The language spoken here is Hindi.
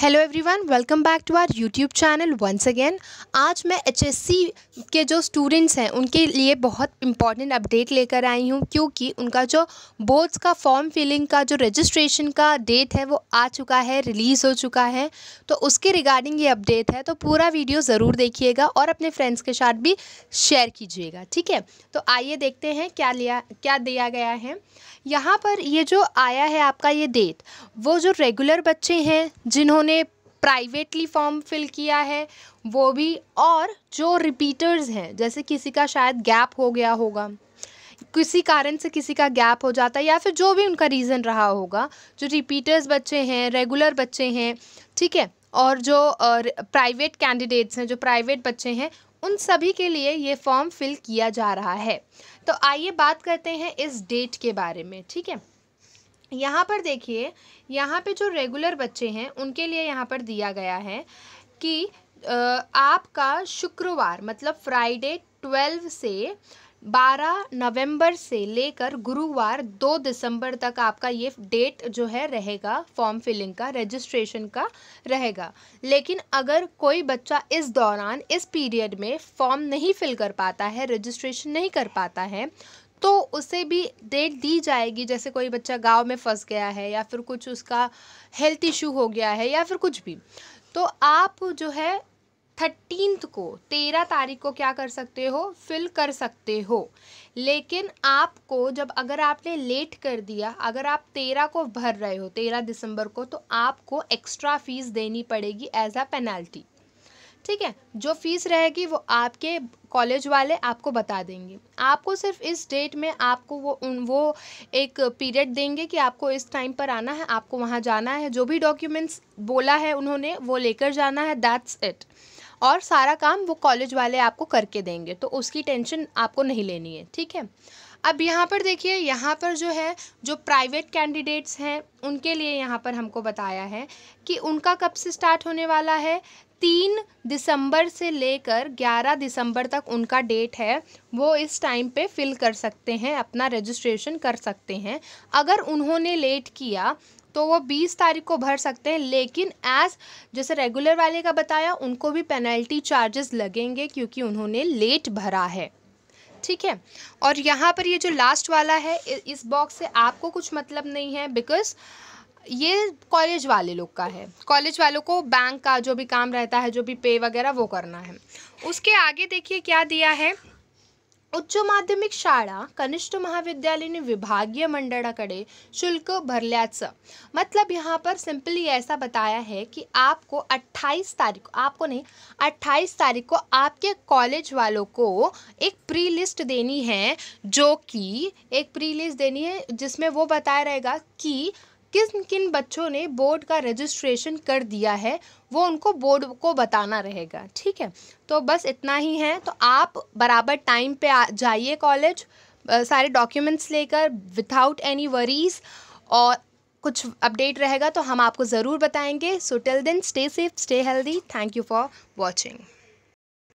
hello everyone welcome back to our YouTube channel once again आज मैं एचएससी के जो स्टूडेंट्स हैं उनके लिए बहुत इंपॉर्टेंट अपडेट लेकर आई हूं क्योंकि उनका जो बोर्ड्स का फॉर्म फिलिंग का जो रजिस्ट्रेशन का डेट है वो आ चुका है रिलीज़ हो चुका है तो उसके रिगार्डिंग ये अपडेट है तो पूरा वीडियो ज़रूर देखिएगा और अपने फ्रेंड्स के साथ भी शेयर कीजिएगा ठीक है तो आइए देखते हैं क्या लिया क्या दिया गया है यहाँ पर ये जो आया है आपका ये डेट वो जो रेगुलर बच्चे हैं जिन्होंने जिन्होंने प्राइवेटली फॉर्म फिल किया है वो भी और जो रिपीटर्स हैं जैसे किसी का शायद गैप हो गया होगा किसी कारण से किसी का गैप हो जाता है या फिर जो भी उनका रीज़न रहा होगा जो रिपीटर्स बच्चे हैं रेगुलर बच्चे हैं ठीक है और जो प्राइवेट कैंडिडेट्स हैं जो प्राइवेट बच्चे हैं उन सभी के लिए ये फॉर्म फिल किया जा रहा है तो आइए बात करते हैं इस डेट के बारे में ठीक है यहाँ पर देखिए यहाँ पे जो रेगुलर बच्चे हैं उनके लिए यहाँ पर दिया गया है कि आपका शुक्रवार मतलब फ्राइडे ट्वेल्व से बारह नवंबर से लेकर गुरुवार दो दिसंबर तक आपका ये डेट जो है रहेगा फॉर्म फिलिंग का रजिस्ट्रेशन का रहेगा लेकिन अगर कोई बच्चा इस दौरान इस पीरियड में फॉर्म नहीं फिल कर पाता है रजिस्ट्रेशन नहीं कर पाता है तो उसे भी डेट दी जाएगी जैसे कोई बच्चा गांव में फंस गया है या फिर कुछ उसका हेल्थ इशू हो गया है या फिर कुछ भी तो आप जो है थर्टीनथ को तेरह तारीख को क्या कर सकते हो फिल कर सकते हो लेकिन आपको जब अगर आपने लेट कर दिया अगर आप तेरह को भर रहे हो तेरह दिसंबर को तो आपको एक्स्ट्रा फीस देनी पड़ेगी एज अ पेनल्टी ठीक है जो फीस रहेगी वो आपके कॉलेज वाले आपको बता देंगे आपको सिर्फ इस डेट में आपको वो उन वो एक पीरियड देंगे कि आपको इस टाइम पर आना है आपको वहाँ जाना है जो भी डॉक्यूमेंट्स बोला है उन्होंने वो लेकर जाना है दैट्स इट और सारा काम वो कॉलेज वाले आपको करके देंगे तो उसकी टेंशन आपको नहीं लेनी है ठीक है अब यहाँ पर देखिए यहाँ पर जो है जो प्राइवेट कैंडिडेट्स हैं उनके लिए यहाँ पर हमको बताया है कि उनका कब से स्टार्ट होने वाला है तीन दिसंबर से लेकर ग्यारह दिसंबर तक उनका डेट है वो इस टाइम पे फिल कर सकते हैं अपना रजिस्ट्रेशन कर सकते हैं अगर उन्होंने लेट किया तो वो बीस तारीख को भर सकते हैं लेकिन एज जैसे रेगुलर वाले का बताया उनको भी पेनल्टी चार्जेस लगेंगे क्योंकि उन्होंने लेट भरा है ठीक है और यहाँ पर ये जो लास्ट वाला है इस बॉक्स से आपको कुछ मतलब नहीं है बिकॉज़ ये कॉलेज वाले लोग का है कॉलेज वालों को बैंक का जो भी काम रहता है जो भी पे वगैरह वो करना है उसके आगे देखिए क्या दिया है उच्च माध्यमिक शाळा कनिष्ठ महाविद्यालय विभागीय मंडळाकडे शुल्क भरल्याचं मतलब यहाँ पर सिंपली ऐसा बताया है कि आपको 28 तारीख आपको नहीं 28 तारीख को आपके कॉलेज वालों को एक प्री लिस्ट देनी है जो कि एक प्री लिस्ट देनी है जिसमें वो बताया रहेगा कि किन किन बच्चों ने बोर्ड का रजिस्ट्रेशन कर दिया है वो उनको बोर्ड को बताना रहेगा ठीक है तो बस इतना ही है तो आप बराबर टाइम पे जाइए कॉलेज सारे डॉक्यूमेंट्स लेकर विथाउट एनी वरीज और कुछ अपडेट रहेगा तो हम आपको ज़रूर बताएंगे so till then stay safe stay healthy thank you for watching